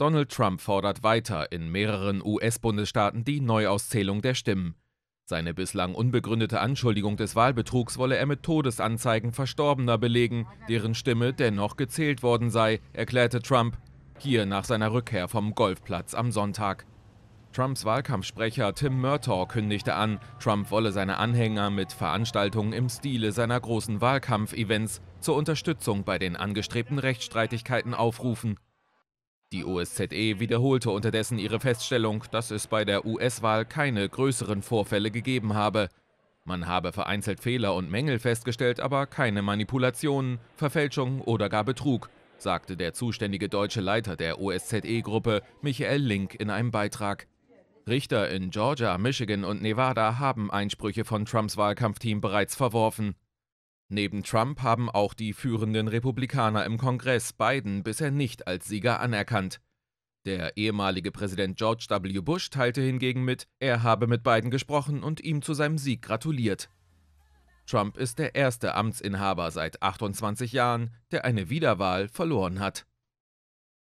Donald Trump fordert weiter in mehreren US-Bundesstaaten die Neuauszählung der Stimmen. Seine bislang unbegründete Anschuldigung des Wahlbetrugs wolle er mit Todesanzeigen Verstorbener belegen, deren Stimme dennoch gezählt worden sei, erklärte Trump, hier nach seiner Rückkehr vom Golfplatz am Sonntag. Trumps Wahlkampfsprecher Tim Murtaugh kündigte an, Trump wolle seine Anhänger mit Veranstaltungen im Stile seiner großen Wahlkampfevents zur Unterstützung bei den angestrebten Rechtsstreitigkeiten aufrufen die OSZE wiederholte unterdessen ihre Feststellung, dass es bei der US-Wahl keine größeren Vorfälle gegeben habe. Man habe vereinzelt Fehler und Mängel festgestellt, aber keine Manipulationen, Verfälschung oder gar Betrug, sagte der zuständige deutsche Leiter der OSZE-Gruppe Michael Link in einem Beitrag. Richter in Georgia, Michigan und Nevada haben Einsprüche von Trumps Wahlkampfteam bereits verworfen. Neben Trump haben auch die führenden Republikaner im Kongress Biden bisher nicht als Sieger anerkannt. Der ehemalige Präsident George W. Bush teilte hingegen mit, er habe mit Biden gesprochen und ihm zu seinem Sieg gratuliert. Trump ist der erste Amtsinhaber seit 28 Jahren, der eine Wiederwahl verloren hat.